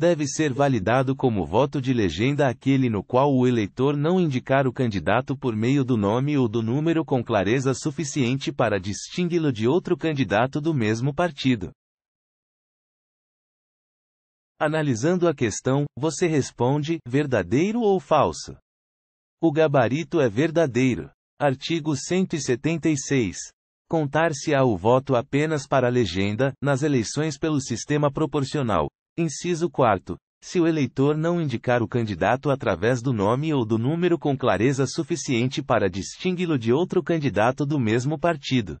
deve ser validado como voto de legenda aquele no qual o eleitor não indicar o candidato por meio do nome ou do número com clareza suficiente para distingui-lo de outro candidato do mesmo partido. Analisando a questão, você responde: verdadeiro ou falso? O gabarito é verdadeiro. Artigo 176. Contar-se-á o voto apenas para a legenda, nas eleições pelo sistema proporcional, Inciso 4. Se o eleitor não indicar o candidato através do nome ou do número com clareza suficiente para distingui-lo de outro candidato do mesmo partido.